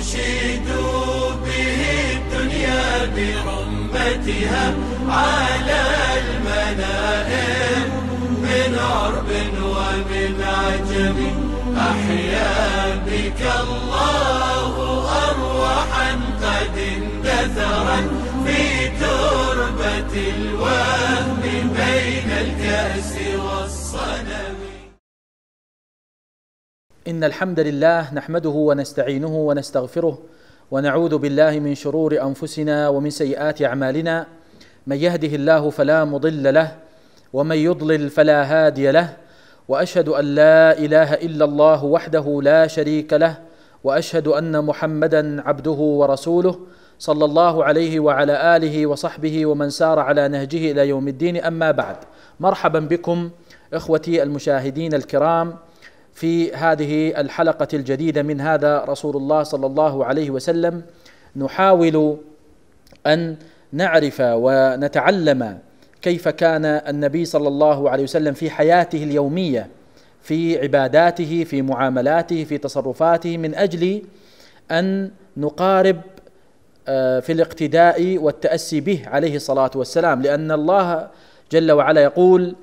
تشيد به الدنيا برمتها على المنائم من عرب ومن عجم أحيا بك الله أرواحا قد اندثرت في تربة الوهم بين الكأس والصلاة إن الحمد لله نحمده ونستعينه ونستغفره ونعوذ بالله من شرور أنفسنا ومن سيئات أعمالنا من يهده الله فلا مضل له ومن يضلل فلا هادي له وأشهد أن لا إله إلا الله وحده لا شريك له وأشهد أن محمدا عبده ورسوله صلى الله عليه وعلى آله وصحبه ومن سار على نهجه إلى يوم الدين أما بعد مرحبا بكم إخوتي المشاهدين الكرام في هذه الحلقة الجديدة من هذا رسول الله صلى الله عليه وسلم نحاول أن نعرف ونتعلم كيف كان النبي صلى الله عليه وسلم في حياته اليومية في عباداته في معاملاته في تصرفاته من أجل أن نقارب آه، في الاقتداء والتأسي به عليه الصلاة والسلام لأن الله جل وعلا يقول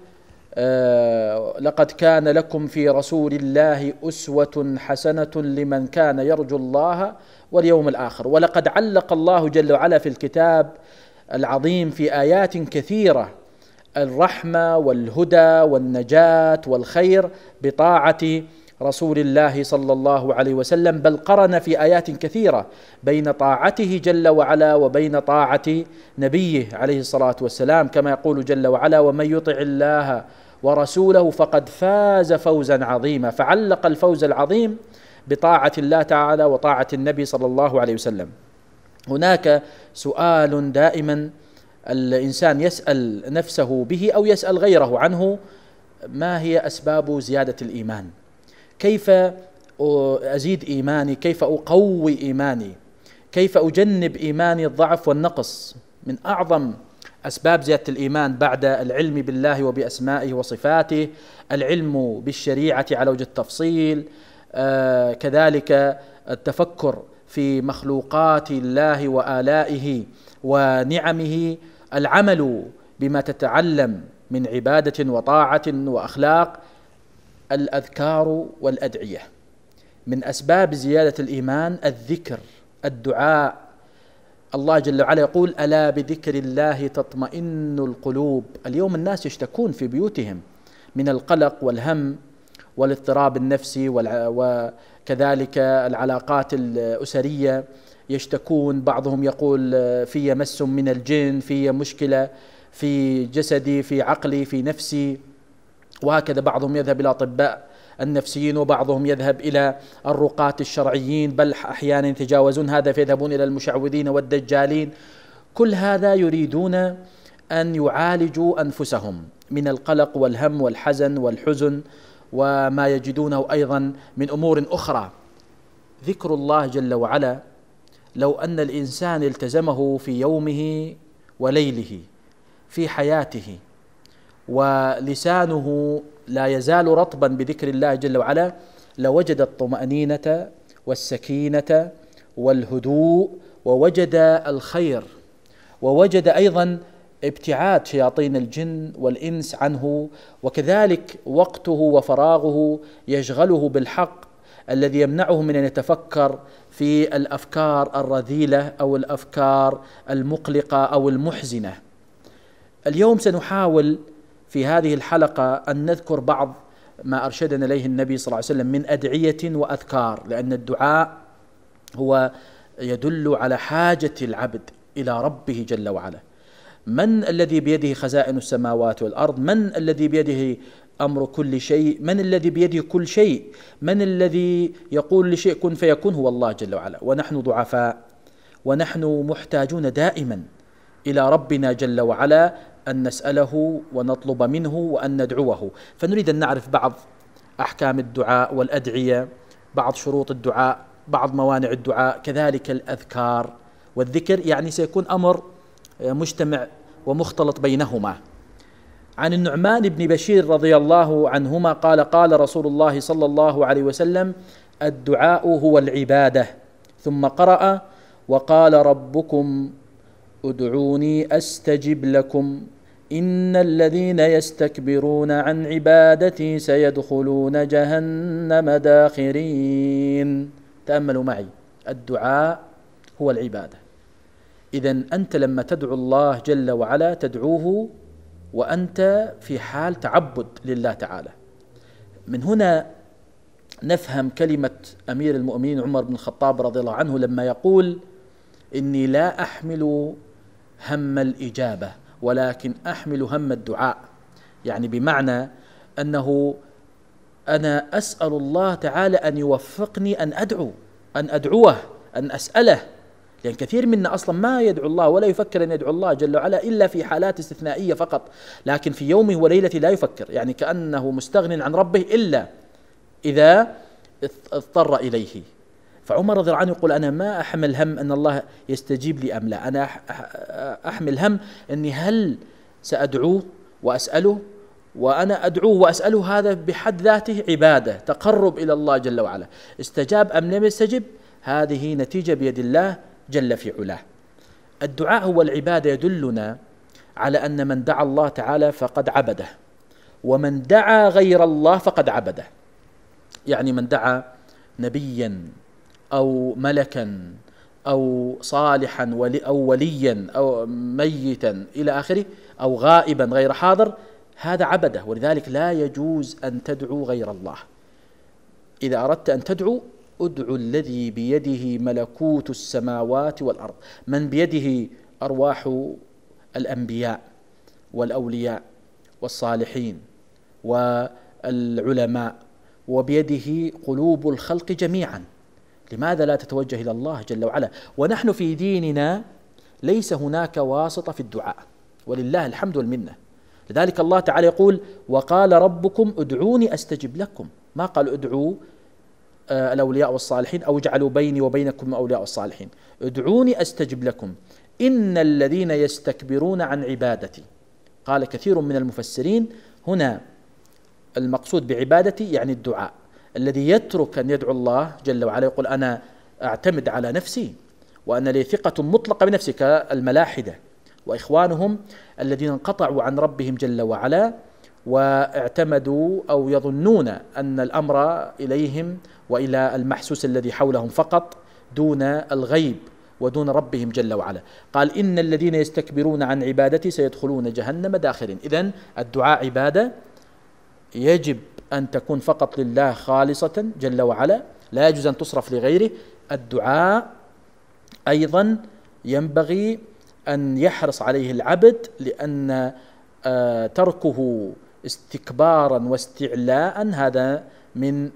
آه، لقد كان لكم في رسول الله أسوة حسنة لمن كان يرجو الله واليوم الآخر ولقد علق الله جل وعلا في الكتاب العظيم في آيات كثيرة الرحمة والهدى والنجاة والخير بطاعة رسول الله صلى الله عليه وسلم بل قرن في آيات كثيرة بين طاعته جل وعلا وبين طاعة نبيه عليه الصلاة والسلام كما يقول جل وعلا ومن يطع الله ورسوله فقد فاز فوزا عظيما فعلق الفوز العظيم بطاعه الله تعالى وطاعه النبي صلى الله عليه وسلم هناك سؤال دائما الانسان يسال نفسه به او يسال غيره عنه ما هي اسباب زياده الايمان كيف ازيد ايماني كيف اقوي ايماني كيف اجنب ايماني الضعف والنقص من اعظم أسباب زيادة الإيمان بعد العلم بالله وبأسمائه وصفاته العلم بالشريعة على وجه التفصيل آه، كذلك التفكر في مخلوقات الله والائه ونعمه العمل بما تتعلم من عباده وطاعه واخلاق الاذكار والادعيه من اسباب زياده الايمان الذكر الدعاء الله جل وعلا يقول ألا بذكر الله تطمئن القلوب اليوم الناس يشتكون في بيوتهم من القلق والهم والاضطراب النفسي وكذلك العلاقات الأسرية يشتكون بعضهم يقول في مس من الجن في مشكلة في جسدي في عقلي في نفسي وهكذا بعضهم يذهب إلى أطباء النفسيين وبعضهم يذهب إلى الرقاة الشرعيين بل أحيانا يتجاوزون هذا فيذهبون إلى المشعوذين والدجالين كل هذا يريدون أن يعالجوا أنفسهم من القلق والهم والحزن والحزن وما يجدونه أيضا من أمور أخرى ذكر الله جل وعلا لو أن الإنسان التزمه في يومه وليله في حياته ولسانه لا يزال رطبا بذكر الله جل وعلا لوجد الطمأنينة والسكينة والهدوء ووجد الخير ووجد أيضا ابتعاد شياطين الجن والإنس عنه وكذلك وقته وفراغه يشغله بالحق الذي يمنعه من أن يتفكر في الافكار الرذيله او الافكار المقلقه او المحزنه. اليوم سنحاول في هذه الحلقة أن نذكر بعض ما أرشدنا إليه النبي صلى الله عليه وسلم من أدعية وأذكار لأن الدعاء هو يدل على حاجة العبد إلى ربه جل وعلا من الذي بيده خزائن السماوات والأرض من الذي بيده امر كل شيء، من الذي بيده كل شيء؟ من الذي يقول لشيء كن فيكون هو الله جل وعلا، ونحن ضعفاء ونحن محتاجون دائما الى ربنا جل وعلا أن نسأله ونطلب منه وأن ندعوه فنريد أن نعرف بعض أحكام الدعاء والأدعية بعض شروط الدعاء بعض موانع الدعاء كذلك الأذكار والذكر يعني سيكون أمر آه، مجتمع ومختلط بينهما عن النعمان بن بشير رضي الله عنهما قال قال رسول الله صلى الله عليه وسلم الدعاء هو العباده ثم قرأ وقال ربكم ادعوني استجب لكم ان الذين يستكبرون عن عبادتي سيدخلون جهنم داخرين تاملوا معي الدعاء هو العباده اذا انت لما تدعو الله جل وعلا تدعوه وانت في حال تعبد لله تعالى من هنا نفهم كلمه امير المؤمنين عمر بن الخطاب رضي الله عنه لما يقول اني لا احمل هم الاجابه ولكن احمل هم الدعاء يعني بمعنى انه انا اسال الله تعالى ان يوفقني ان ادعو ان ادعوه ان اساله لأن كثير منا أصلا ما يدعو الله ولا يفكر أن يدعو الله جل وعلا إلا في حالات استثنائية فقط لكن في يومه وليلته لا يفكر يعني كأنه مستغن عن ربه إلا إذا اضطر إليه فعمر رضي الله عنه يقول أنا ما أحمل هم أن الله يستجيب لي أم لا أنا أحمل هم أني هل سأدعوه وأسأله وأنا أدعوه وأسأله هذا بحد ذاته عبادة تقرب إلى الله جل وعلا استجاب أم لم يستجب هذه نتيجة بيد الله جل في علاه الدعاء هو العبادة يدلنا على أن من دعا الله تعالى فقد عبده ومن دعا غير الله فقد عبده يعني من دعا نبيا او ملكا او صالحا ولي او وليا او ميتا الى اخره او غائبا غير حاضر هذا عبده ولذلك لا يجوز ان تدعو غير الله اذا اردت ان تدعو ادعو الذي بيده ملكوت السماوات والارض من بيده ارواح الانبياء والاولياء والصالحين والعلماء وبيده قلوب الخلق جميعا لماذا لا تتوجه إلى الله جل وعلا ونحن في ديننا ليس هناك واسطة في الدعاء ولله الحمد والمنة لذلك الله تعالى يقول وقال ربكم ادعوني أستجب لكم ما قال ادعوا آه، الأولياء والصالحين أو اجعلوا بيني وبينكم أولياء والصالحين ادعوني أستجب لكم إن الذين يستكبرون عن عبادتي قال كثير من المفسرين هنا المقصود بعبادتي يعني الدعاء الذي يترك أن يدعو الله جل وعلا يقول أنا أعتمد على نفسي وأن لي ثقة مطلقة بنفسي كالملاحدة وإخوانهم الذين انقطعوا عن ربهم جل وعلا واعتمدوا أو يظنون أن الأمر إليهم وإلى المحسوس الذي حولهم فقط دون الغيب ودون ربهم جل وعلا قال إن الذين يستكبرون عن عبادتي سيدخلون جهنم داخرين إذا الدعاء عبادة يجب أن تكون فقط لله خالصة جل وعلا لا يجوز أن تصرف لغيره الدعاء أيضا ينبغي أن يحرص عليه العبد لأن آه، تركه استكبارا واستعلاء هذا من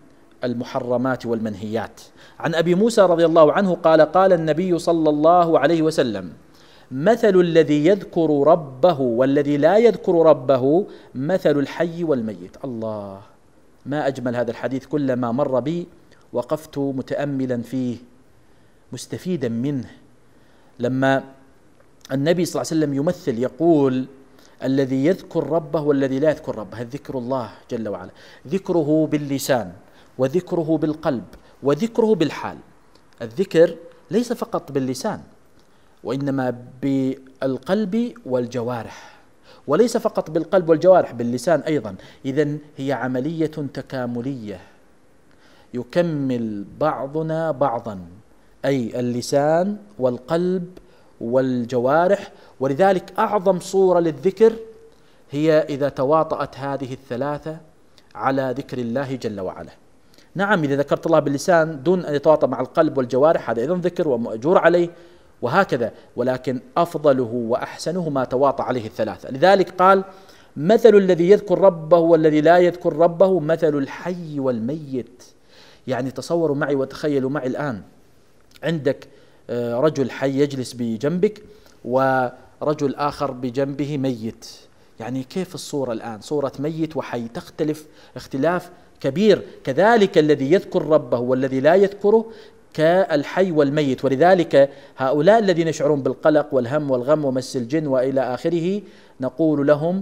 المحرمات والمنهيات عن ابي موسى رضي الله عنه قال قال النبي صلى الله عليه وسلم مثل الذي يذكر ربه والذي لا يذكر ربه مثل الحي والميت الله ما أجمل هذا الحديث كلما مر بي وقفت متأملا فيه مستفيدا منه لما النبي صلى الله عليه وسلم يمثل يقول الذي يذكر ربه والذي لا يذكر ربه ذكر الله جل وعلا ذكره باللسان وذكره بالقلب وذكره بالحال الذكر ليس فقط باللسان وانما بالقلب والجوارح وليس فقط بالقلب والجوارح باللسان ايضا اذا هي عمليه تكامليه يكمل بعضنا بعضا اي اللسان والقلب والجوارح ولذلك اعظم صوره للذكر هي اذا تواطات هذه الثلاثه على ذكر الله جل وعلا. نعم اذا ذكرت الله باللسان دون ان يتواطا مع القلب والجوارح هذا ايضا ذكر ومأجور عليه وهكذا ولكن أفضله وأحسنه ما تواطى عليه الثلاثة لذلك قال مثل الذي يذكر ربه والذي لا يذكر ربه مثل الحي والميت يعني تصوروا معي وتخيلوا معي الآن عندك آه، رجل حي يجلس بجنبك ورجل آخر بجنبه ميت يعني كيف الصورة الآن صورة ميت وحي تختلف اختلاف كبير كذلك الذي يذكر ربه والذي لا يذكره كالحي والميت ولذلك هؤلاء الذين يشعرون بالقلق والهم والغم ومس الجن والى اخره نقول لهم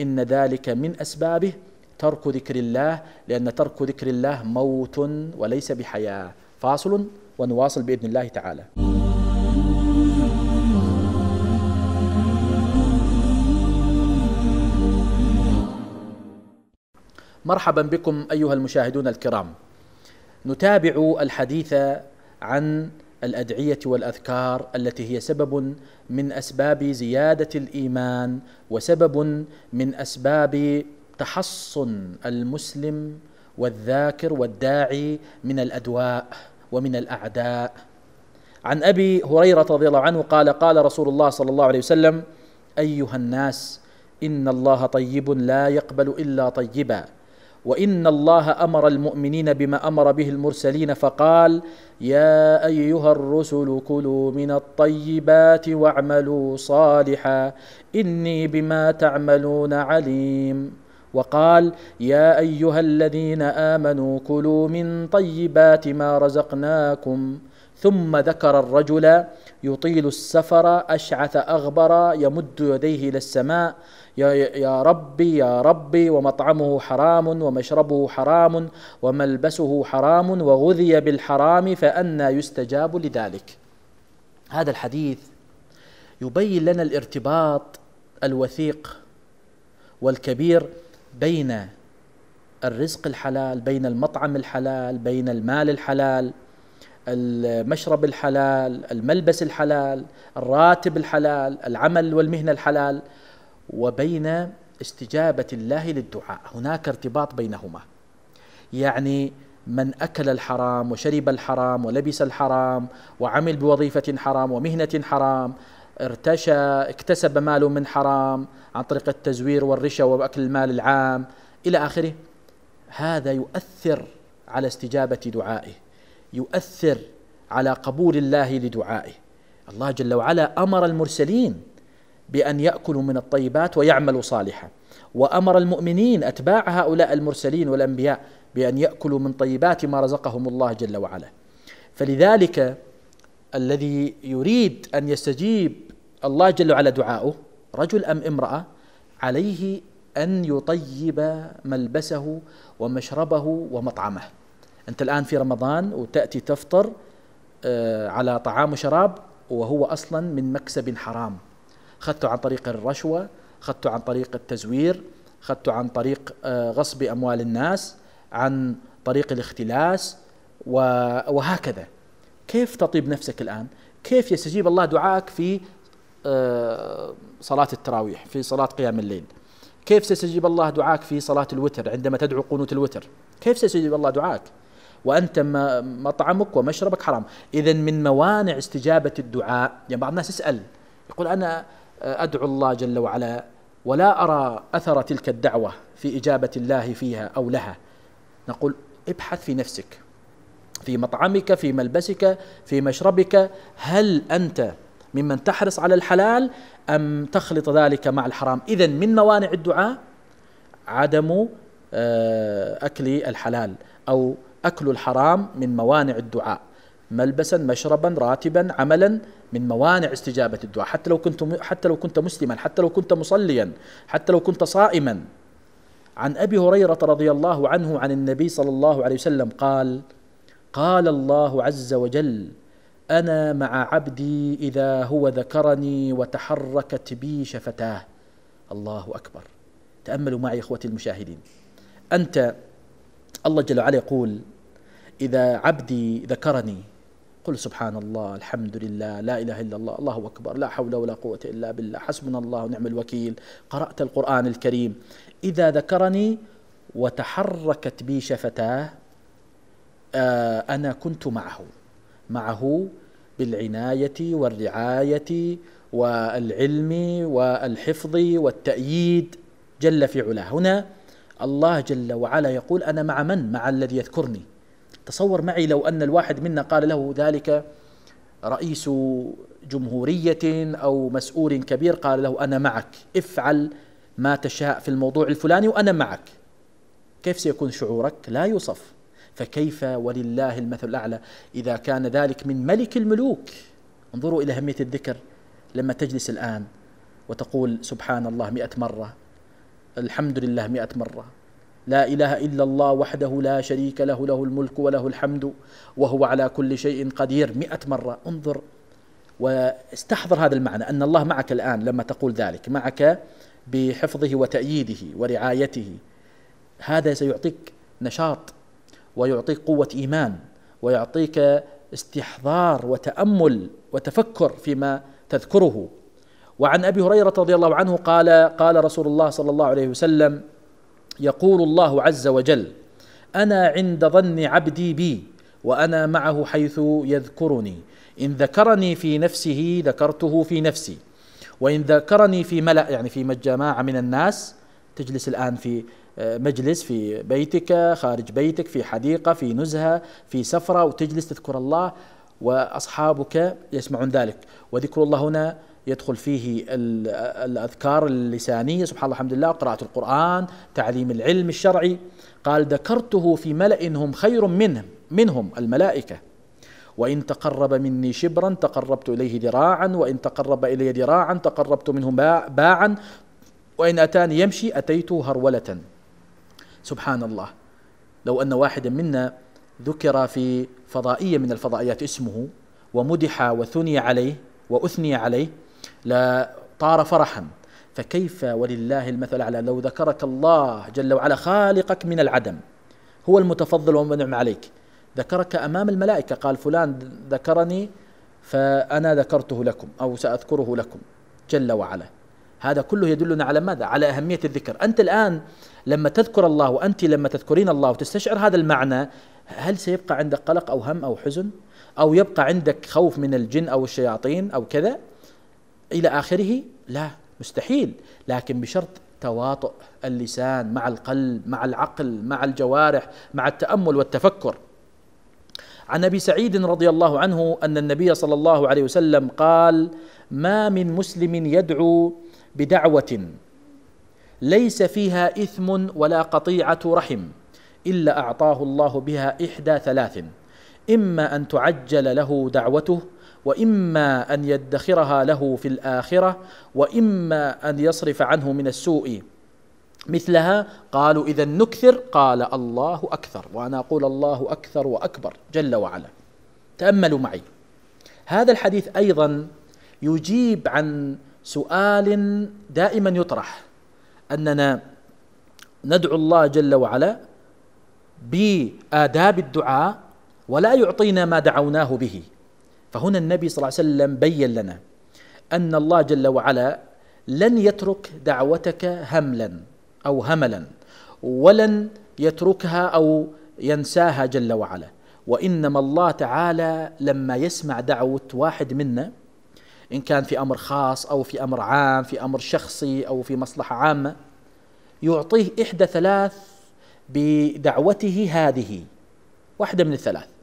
ان ذلك من اسبابه ترك ذكر الله لان ترك ذكر الله موت وليس بحياه فاصل ونواصل باذن الله تعالى مرحبا بكم ايها المشاهدون الكرام نتابع الحديث عن الادعيه والاذكار التي هي سبب من اسباب زياده الايمان وسبب من اسباب تحصن المسلم والذاكر والداعي من الادواء ومن الاعداء عن ابي هريره رضي الله عنه قال قال رسول الله صلى الله عليه وسلم ايها الناس ان الله طيب لا يقبل الا طيبا وان الله امر المؤمنين بما امر به المرسلين فقال يا ايها الرسل كلوا من الطيبات واعملوا صالحا اني بما تعملون عليم وقال يا ايها الذين امنوا كلوا من طيبات ما رزقناكم ثم ذكر الرجل يطيل السفر أشعث أغبر يمد يديه إلى السماء يا ربي يا ربي ومطعمه حرام ومشربه حرام وملبسه حرام وغذي بالحرام فأنى يستجاب لذلك هذا الحديث يبين لنا الارتباط الوثيق والكبير بين الرزق الحلال بين المطعم الحلال بين المال الحلال المشرب الحلال الملبس الحلال الراتب الحلال العمل والمهنة الحلال وبين استجابة الله للدعاء هناك ارتباط بينهما يعني من أكل الحرام وشرب الحرام ولبس الحرام وعمل بوظيفة حرام ومهنة حرام ارتشى اكتسب ماله من حرام عن طريق التزوير والرشا وأكل المال العام إلى آخره هذا يؤثر على استجابة دعائه يؤثر على قبول الله لدعائه الله جل وعلا امر المرسلين بان ياكلوا من الطيبات ويعملوا صالحا وامر المؤمنين اتباع هؤلاء المرسلين والانبياء بان ياكلوا من طيبات ما رزقهم الله جل وعلا فلذلك الذي يريد ان يستجيب الله جل وعلا دعاؤه رجل ام امراه عليه ان يطيب ملبسه ومشربه ومطعمه أنت الآن في رمضان وتأتي تفطر آه، على طعام وشراب وهو أصلا من مكسب حرام أخذته عن طريق الرشوة أخذته عن طريق التزوير أخذته عن طريق آه، غصب أموال الناس عن طريق الاختلاس وهكذا كيف تطيب نفسك الآن كيف يستجيب الله دعائك في آه، صلاة التراويح في صلاة قيام الليل كيف سيستجيب الله دعاك في صلاة الوتر عندما تدعو قنوت الوتر كيف سيستجيب الله دعاك وأنت مطعمك ومشربك حرام إذا من موانع استجابة الدعاء يعني بعض الناس يسأل يقول أنا أدعو الله جل وعلا ولا أرى أثر تلك الدعوة في إجابة الله فيها أو لها نقول ابحث في نفسك في مطعمك في ملبسك في مشربك هل أنت ممن تحرص على الحلال أم تخلط ذلك مع الحرام إذا من موانع الدعاء عدم آه، أكل الحلال أو أكل الحرام من موانع الدعاء ملبسا مشربا راتبا عملا من موانع استجابة الدعاء حتى لو كنت حتى لو كنت مسلما حتى لو كنت مصليا حتى لو كنت صائما عن أبي هريرة رضي الله عنه عن النبي صلى الله عليه وسلم قال قال الله عز وجل أنا مع عبدي إذا هو ذكرني وتحركت بي شفتاه الله أكبر تأملوا معي إخوتي المشاهدين أنت الله جل وعلا يقول إذا عبدي ذكرني قل سبحان الله الحمد لله لا إله إلا الله الله أكبر لا حول ولا قوة إلا بالله حسبنا الله ونعم الوكيل قرأت القرآن الكريم إذا ذكرني وتحركت بي شفتاه آه، أنا كنت معه معه بالعناية والرعاية والعلم والحفظ والتأييد جل في علاه هنا الله جل وعلا يقول أنا مع من؟ مع الذي يذكرني تصور معي لو أن الواحد منا قال له ذلك رئيس جمهورية أو مسؤول كبير قال له أنا معك افعل ما تشاء في الموضوع الفلاني وأنا معك كيف سيكون شعورك لا يوصف فكيف ولله المثل الأعلى إذا كان ذلك من ملك الملوك انظروا إلى أهمية الذكر لما تجلس الآن وتقول سبحان الله مئة مرة الحمد لله مئة مرة لا اله الا الله وحده لا شريك له له الملك وله الحمد وهو على كل شيء قدير مئة مره انظر واستحضر هذا المعنى ان الله معك الان لما تقول ذلك معك بحفظه وتاييده ورعايته هذا سيعطيك نشاط ويعطيك قوه ايمان ويعطيك استحضار وتامل وتفكر فيما تذكره وعن ابي هريره رضي الله عنه قال قال رسول الله صلى الله عليه وسلم يقول الله عز وجل انا عند ظن عبدي بي وانا معه حيث يذكرني ان ذكرني في نفسه ذكرته في نفسي وان ذكرني في ملا يعني في جماعه من الناس تجلس الان في آه، مجلس في بيتك خارج بيتك في حديقه في نزهه في سفره وتجلس تذكر الله واصحابك يسمعون ذلك وذكر الله هنا يدخل فيه الأذكار اللسانية سبحان الله الحمد لله قراءة القرآن تعليم العلم الشرعي قال ذكرته في ملأ هم خير منهم منهم الملائكة وإن تقرب مني شبرا تقربت إليه ذراعا وإن تقرب إلي ذراعا تقربت منه باعا وإن أتاني يمشي أتيته هرولة سبحان الله لو أن واحدا منا ذكر في فضائية من الفضائيات اسمه ومدح وثني عليه وأثني عليه لطار فرحا فكيف ولله المثل على لو ذكرك الله جل وعلا خالقك من العدم هو المتفضل ومنعم عليك ذكرك أمام الملائكة قال فلان ذكرني فأنا ذكرته لكم أو سأذكره لكم جل وعلا هذا كله يدلنا على ماذا؟ على أهمية الذكر أنت الآن لما تذكر الله وأنت لما تذكرين الله وتستشعر هذا المعنى هل سيبقى عندك قلق أو هم أو حزن؟ أو يبقى عندك خوف من الجن أو الشياطين أو كذا؟ إلى آخره لا مستحيل لكن بشرط تواطؤ اللسان مع القلب مع العقل مع الجوارح مع التأمل والتفكر عن ابي سعيد رضي الله عنه ان النبي صلى الله عليه وسلم قال ما من مسلم يدعو بدعوه ليس فيها اثم ولا قطيعه رحم الا اعطاه الله بها احدى ثلاث اما ان تعجل له دعوته واما ان يدخرها له في الاخره واما ان يصرف عنه من السوء مثلها قالوا اذا نكثر قال الله اكثر وانا اقول الله اكثر واكبر جل وعلا تاملوا معي هذا الحديث ايضا يجيب عن سؤال دائما يطرح اننا ندعو الله جل وعلا باداب الدعاء ولا يعطينا ما دعوناه به فهنا النبي صلى الله عليه وسلم بين لنا ان الله جل وعلا لن يترك دعوتك هملا او هملا ولن يتركها او ينساها جل وعلا وانما الله تعالى لما يسمع دعوه واحد منا ان كان في امر خاص او في امر عام في امر شخصي او في مصلحه عامه يعطيه احدى ثلاث بدعوته هذه واحده من الثلاث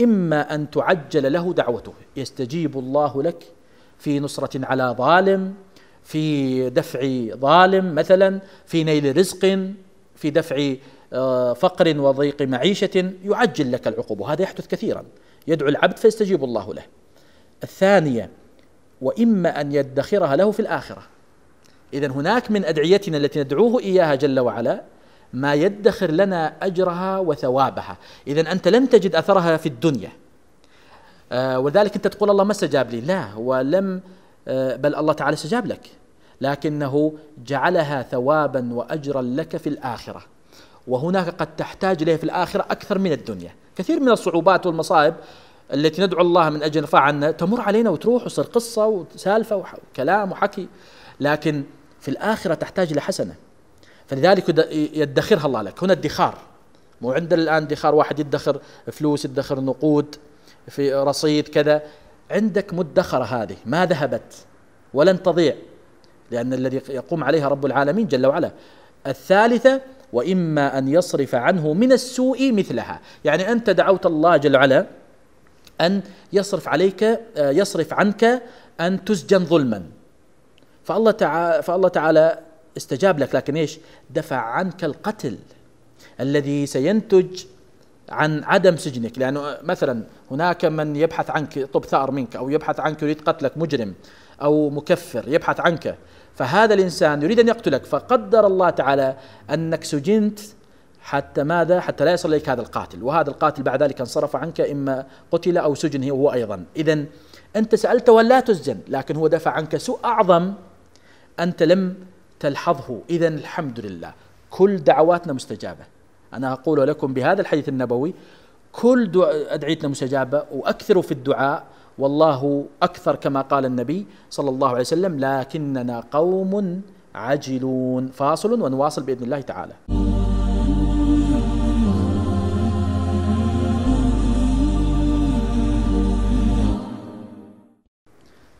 إما أن تعجل له دعوته يستجيب الله لك في نصرة على ظالم في دفع ظالم مثلا في نيل رزق في دفع آه، فقر وضيق معيشة يعجل لك العقوبة هذا يحدث كثيرا يدعو العبد فيستجيب الله له الثانية وإما أن يدخرها له في الآخرة إذا هناك من أدعيتنا التي ندعوه إياها جل وعلا ما يدخر لنا اجرها وثوابها، اذا انت لم تجد اثرها في الدنيا. آه، ولذلك انت تقول الله ما استجاب لي، لا هو لم آه، بل الله تعالى استجاب لك، لكنه جعلها ثوابا واجرا لك في الاخره. وهناك قد تحتاج اليه في الاخره اكثر من الدنيا، كثير من الصعوبات والمصائب التي ندعو الله من اجل رفع عنا تمر علينا وتروح وتصير قصه وسالفه وكلام وحكي، لكن في الاخره تحتاج الى حسنه. فلذلك يدخرها الله لك هنا ادخار مو عندنا الآن ادخار واحد يدخر فلوس يدخر نقود في رصيد كذا عندك مدخرة هذه ما ذهبت ولن تضيع لأن الذي يقوم عليها رب العالمين جل وعلا الثالثة وإما أن يصرف عنه من السوء مثلها يعني أنت دعوت الله جل وعلا أن يصرف عليك آه، يصرف عنك أن تسجن ظلما فالله تعالى, فالله تعالى استجاب لك لكن ايش دفع عنك القتل الذي سينتج عن عدم سجنك لأنه مثلا هناك من يبحث عنك يطب ثأر منك أو يبحث عنك يريد قتلك مجرم أو مكفر يبحث عنك فهذا الإنسان يريد أن يقتلك فقدر الله تعالى أنك سجنت حتى ماذا حتى لا يصل إليك هذا القاتل وهذا القاتل بعد ذلك انصرف عنك إما قتل أو سجن هو أيضا إذا أنت سألت ولا تسجن لكن هو دفع عنك سوء أعظم أنت لم تلحظه إذا الحمد لله كل دعواتنا مستجابة أنا أقول لكم بهذا الحديث النبوي كل أدعيتنا مستجابة وأكثروا في الدعاء والله أكثر كما قال النبي صلى الله عليه وسلم لكننا قوم عجلون فاصل ونواصل بإذن الله تعالى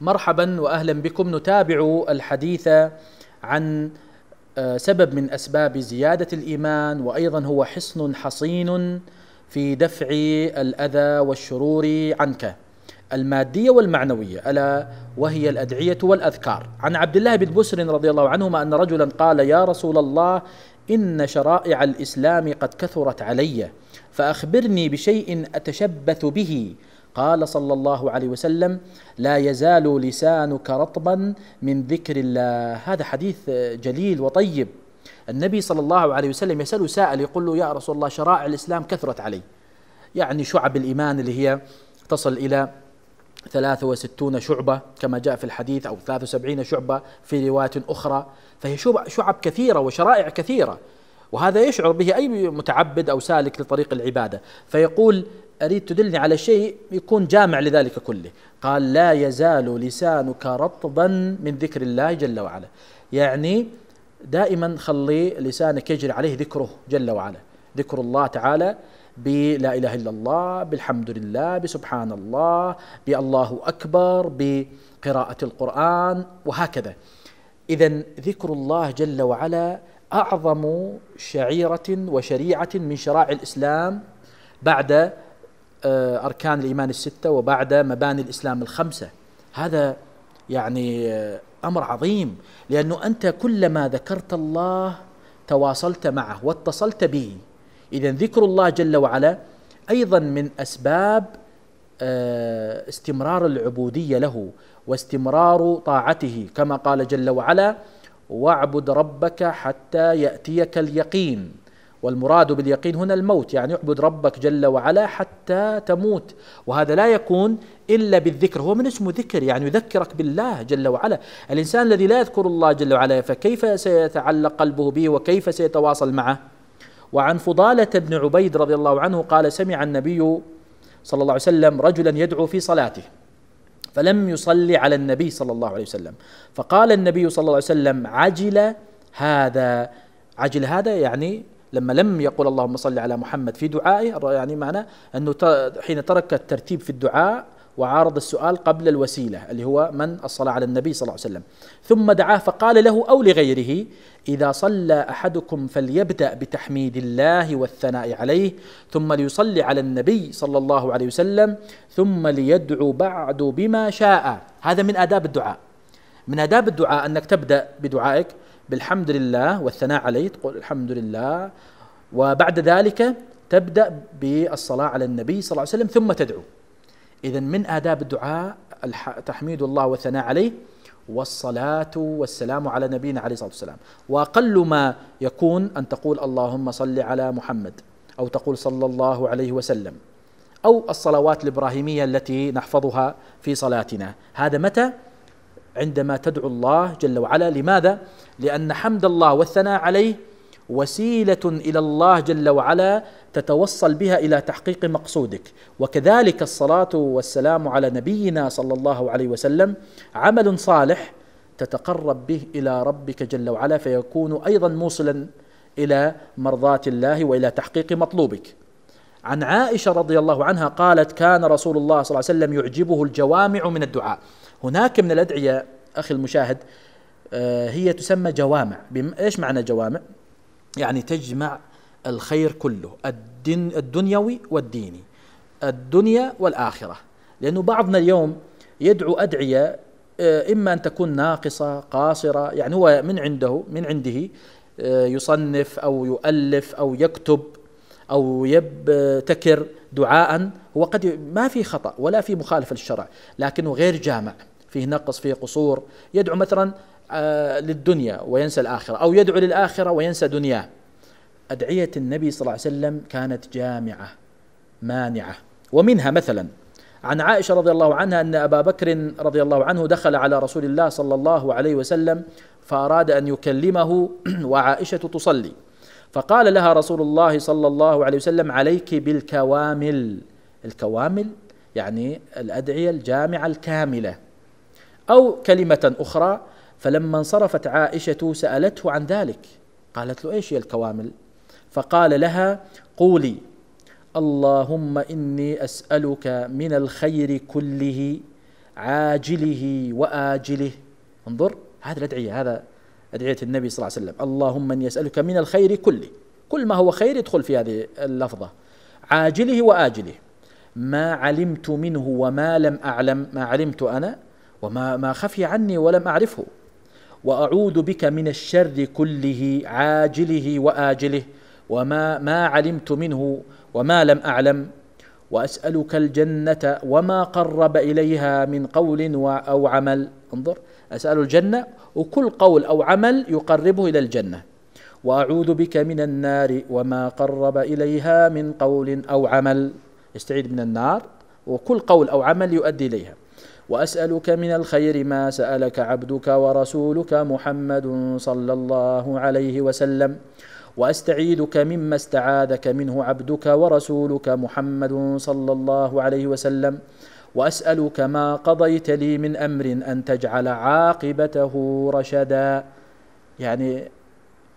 مرحبا واهلا بكم نتابع الحديث عن آه، سبب من اسباب زياده الايمان وايضا هو حصن حصين في دفع الاذى والشرور عنك الماديه والمعنويه الا وهي الادعيه والاذكار عن عبد الله بن بسر رضي الله عنهما ان رجلا قال يا رسول الله ان شرائع الاسلام قد كثرت علي فاخبرني بشيء اتشبث به قال صلى الله عليه وسلم لا يزال لسانك رطبا من ذكر الله هذا حديث جليل وطيب النبي صلى الله عليه وسلم يسأل سائل يقول له يا رسول الله شرائع الإسلام كثرت علي يعني شعب الإيمان اللي هي تصل إلى 63 شعبة كما جاء في الحديث أو 73 شعبة في رواية أخرى فهي شعب كثيرة وشرائع كثيرة وهذا يشعر به أي متعبد أو سالك لطريق العبادة فيقول أريد تدلني على شيء يكون جامع لذلك كله قال لا يزال لسانك رطبا من ذكر الله جل وعلا يعني دائما خلي لسانك يجري عليه ذكره جل وعلا ذكر الله تعالى بلا إله إلا الله بالحمد لله بسبحان الله بالله أكبر بقراءة القرآن وهكذا إذا ذكر الله جل وعلا أعظم شعيرة وشريعة من شرائع الإسلام بعد آه، أركان الإيمان الستة وبعد مباني الإسلام الخمسة هذا يعني آه، أمر عظيم لأنه أنت كلما ذكرت الله تواصلت معه واتصلت به إذا ذكر الله جل وعلا أيضا من أسباب آه، استمرار العبودية له واستمرار طاعته كما قال جل وعلا واعبد ربك حتى يأتيك اليقين والمراد باليقين هنا الموت يعني اعبد ربك جل وعلا حتى تموت وهذا لا يكون إلا بالذكر هو من اسمه ذكر يعني يذكرك بالله جل وعلا الإنسان الذي لا يذكر الله جل وعلا فكيف سيتعلق قلبه به وكيف سيتواصل معه وعن فضالة بن عبيد رضي الله عنه قال سمع النبي صلى الله عليه وسلم رجلا يدعو في صلاته فلم يصلي على النبي صلى الله عليه وسلم فقال النبي صلى الله عليه وسلم عجل هذا عجل هذا يعني لما لم يقل اللهم صل على محمد في دعائه يعني معنى انه حين ترك الترتيب في الدعاء وعارض السؤال قبل الوسيلة اللي هو من الصلاة على النبي صلى الله عليه وسلم ثم دعاه فقال له أو لغيره إذا صلى أحدكم فليبدأ بتحميد الله والثناء عليه ثم ليصلي على النبي صلى الله عليه وسلم ثم ليدعو بعد بما شاء هذا من آداب الدعاء من آداب الدعاء أنك تبدأ بدعائك بالحمد لله والثناء عليه تقول الحمد لله وبعد ذلك تبدأ بالصلاة على النبي صلى الله عليه وسلم ثم تدعو إذا من آداب الدعاء تحميد الله والثناء عليه والصلاة والسلام على نبينا عليه الصلاة والسلام وأقل ما يكون أن تقول اللهم صل على محمد أو تقول صلى الله عليه وسلم أو الصلوات الإبراهيمية التي نحفظها في صلاتنا هذا متى؟ عندما تدعو الله جل وعلا لماذا؟ لأن حمد الله والثناء عليه وسيله الى الله جل وعلا تتوصل بها الى تحقيق مقصودك وكذلك الصلاه والسلام على نبينا صلى الله عليه وسلم عمل صالح تتقرب به الى ربك جل وعلا فيكون ايضا موصلا الى مرضاه الله والى تحقيق مطلوبك عن عائشه رضي الله عنها قالت كان رسول الله صلى الله عليه وسلم يعجبه الجوامع من الدعاء هناك من الادعيه اخي المشاهد آه، هي تسمى جوامع ايش معنى جوامع يعني تجمع الخير كله الدن الدنيوي والديني الدنيا والآخرة لأنه بعضنا اليوم يدعو أدعية آه، إما أن تكون ناقصة قاصرة يعني هو من عنده من عنده آه، يصنف أو يؤلف أو يكتب أو يبتكر دعاء هو قد ما في خطأ ولا في مخالفة للشرع لكنه غير جامع فيه نقص فيه قصور يدعو مثلا آه، للدنيا وينسى الآخرة أو يدعو للآخرة وينسى دنياه أدعية النبي صلى الله عليه وسلم كانت جامعة مانعة ومنها مثلا عن عائشة رضي الله عنها أن أبا بكر رضي الله عنه دخل على رسول الله صلى الله عليه وسلم فأراد أن يكلمه وعائشة تصلي فقال لها رسول الله صلى الله عليه وسلم عليك بالكوامل الكوامل يعني الأدعية الجامعة الكاملة أو كلمة أخرى فلما انصرفت عائشة سألته عن ذلك قالت له إيش هي الكوامل فقال لها قولي اللهم إني أسألك من الخير كله عاجله وآجله انظر هذه الأدعية هذا أدعية النبي صلى الله عليه وسلم اللهم إني أسألك من الخير كله كل ما هو خير يدخل في هذه اللفظة عاجله وآجله ما علمت منه وما لم أعلم ما علمت أنا وما ما خفي عني ولم أعرفه وأعوذ بك من الشر كله عاجله وآجله وما ما علمت منه وما لم أعلم وأسألك الجنة وما قرب إليها من قول أو عمل انظر أسأل الجنة وكل قول أو عمل يقربه إلى الجنة وأعوذ بك من النار وما قرب إليها من قول أو عمل استعيد من النار وكل قول أو عمل يؤدي إليها واسالك من الخير ما سالك عبدك ورسولك محمد صلى الله عليه وسلم واستعيذك مما استعاذك منه عبدك ورسولك محمد صلى الله عليه وسلم واسالك ما قضيت لي من امر ان تجعل عاقبته رشدا يعني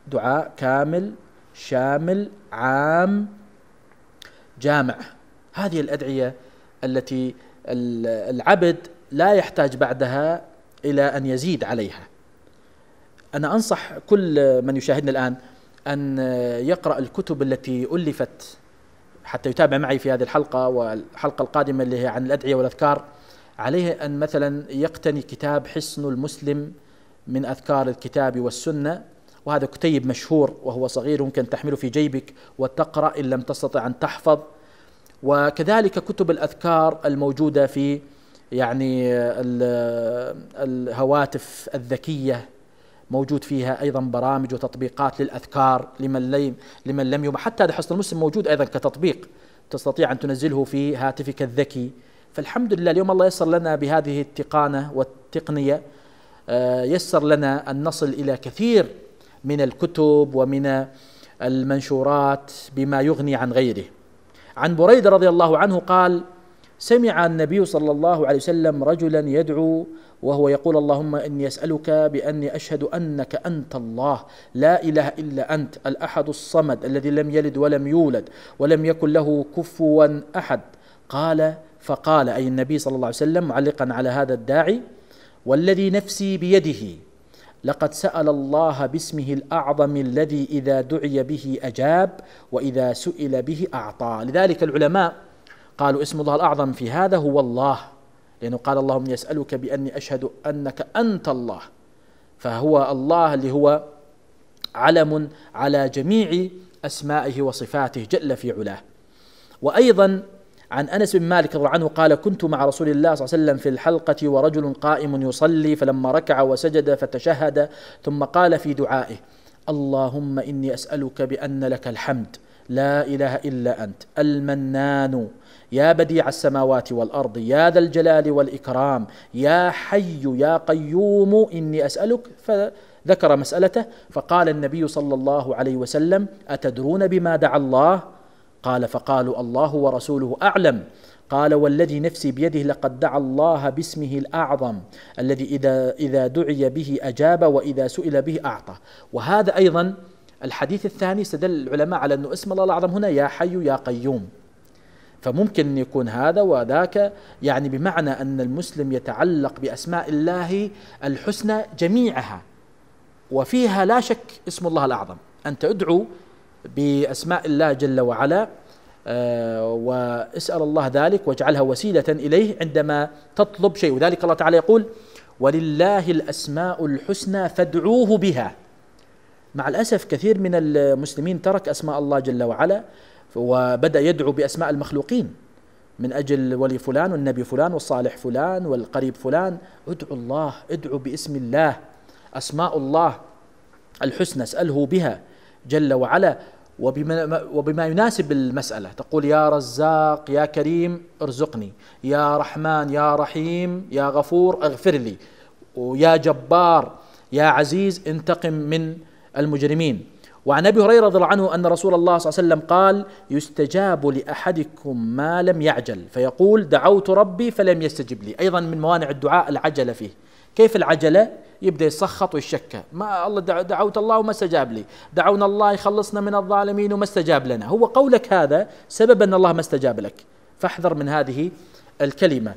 دعاء كامل شامل عام جامع هذه الادعيه التي العبد لا يحتاج بعدها إلى أن يزيد عليها أنا أنصح كل من يشاهدنا الآن أن يقرأ الكتب التي ألفت حتى يتابع معي في هذه الحلقة والحلقة القادمة اللي هي عن الأدعية والأذكار عليه أن مثلا يقتني كتاب حصن المسلم من أذكار الكتاب والسنة وهذا كتيب مشهور وهو صغير يمكن تحمله في جيبك وتقرأ إن لم تستطع أن تحفظ وكذلك كتب الأذكار الموجودة في يعني الهواتف الذكية موجود فيها أيضا برامج وتطبيقات للأذكار لمن لم لمن لم يوم حتى هذا حصن المسلم موجود أيضا كتطبيق تستطيع أن تنزله في هاتفك الذكي فالحمد لله اليوم الله يسر لنا بهذه التقانة والتقنية آه، يسر لنا أن نصل إلى كثير من الكتب ومن المنشورات بما يغني عن غيره عن بريدة رضي الله عنه قال سمع النبي صلى الله عليه وسلم رجلا يدعو وهو يقول اللهم اني اسالك باني اشهد انك انت الله لا اله الا انت الاحد الصمد الذي لم يلد ولم يولد ولم يكن له كفوا احد قال فقال اي النبي صلى الله عليه وسلم معلقا على هذا الداعي والذي نفسي بيده لقد سال الله باسمه الاعظم الذي اذا دعي به اجاب واذا سئل به اعطى لذلك العلماء قالوا اسم الله الأعظم في هذا هو الله لأنه قال اللهم يسألك بأني أشهد أنك أنت الله فهو الله اللي هو علم على جميع أسمائه وصفاته جل في علاه وأيضا عن انس بن مالك رضي الله عنه قال كنت مع رسول الله صلى الله عليه وسلم في الحلقه ورجل قائم يصلي فلما ركع وسجد فتشهد ثم قال في دعائه اللهم اني اسالك بان لك الحمد لا اله الا انت المنان يا بديع السماوات والارض يا ذا الجلال والاكرام يا حي يا قيوم اني اسالك فذكر مسالته فقال النبي صلى الله عليه وسلم اتدرون بما دعا الله قال فقالوا الله ورسوله اعلم قال والذي نفسي بيده لقد دعا الله باسمه الاعظم الذي اذا اذا دعي به اجاب واذا سئل به اعطى وهذا ايضا الحديث الثاني استدل العلماء على انه اسم الله الاعظم هنا يا حي يا قيوم فممكن يكون هذا وذاك يعني بمعنى أن المسلم يتعلق بأسماء الله الحسنى جميعها وفيها لا شك اسم الله الأعظم أن تدعو بأسماء الله جل وعلا آه، واسأل الله ذلك واجعلها وسيلة إليه عندما تطلب شيء وذلك الله تعالى يقول ولله الأسماء الحسنى فادعوه بها مع الأسف كثير من المسلمين ترك أسماء الله جل وعلا وبدأ يدعو بأسماء المخلوقين من أجل ولي فلان والنبي فلان والصالح فلان والقريب فلان ادعو الله ادعو باسم الله أسماء الله الحسنى اسأله بها جل وعلا وبما, وبما يناسب المسألة تقول يا رزاق يا كريم ارزقني يا رحمن يا رحيم يا غفور اغفر لي ويا جبار يا عزيز انتقم من المجرمين وعن ابي هريره رضي الله عنه ان رسول الله صلى الله عليه وسلم قال: يستجاب لاحدكم ما لم يعجل، فيقول دعوت ربي فلم يستجب لي، ايضا من موانع الدعاء العجله فيه. كيف العجله؟ يبدا يتسخط ويشكى، ما الله دعوت الله وما استجاب لي، دعونا الله يخلصنا من الظالمين وما استجاب لنا، هو قولك هذا سبب ان الله ما استجاب لك، فاحذر من هذه الكلمه.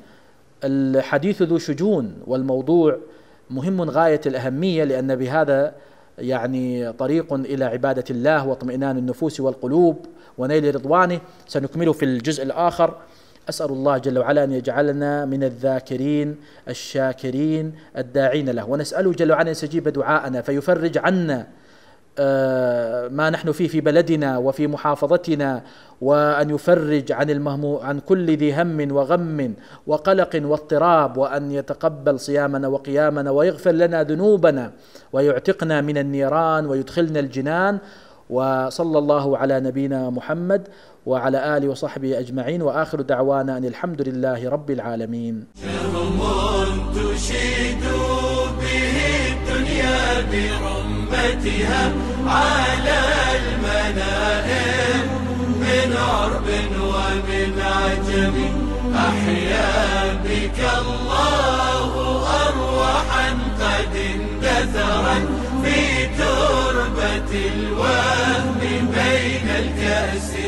الحديث ذو شجون والموضوع مهم غايه الاهميه لان بهذا يعني طريق إلى عبادة الله واطمئنان النفوس والقلوب ونيل رضوانه سنكمله في الجزء الآخر أسأل الله جل وعلا أن يجعلنا من الذاكرين الشاكرين الداعين له ونسأله جل وعلا أن يستجيب دعاءنا فيفرج عنا ما نحن فيه في بلدنا وفي محافظتنا وأن يفرج عن المهمو عن كل ذي هم وغم وقلق واضطراب وأن يتقبل صيامنا وقيامنا ويغفر لنا ذنوبنا ويعتقنا من النيران ويدخلنا الجنان وصلى الله على نبينا محمد وعلى آله وصحبه أجمعين وآخر دعوانا أن الحمد لله رب العالمين رمضان تشيد به الدنيا برمضان رحمتها على المنائم من عرب ومن عجم أحيا بك الله أرواحا قد اندثرت في تربة الوهم بين الكأس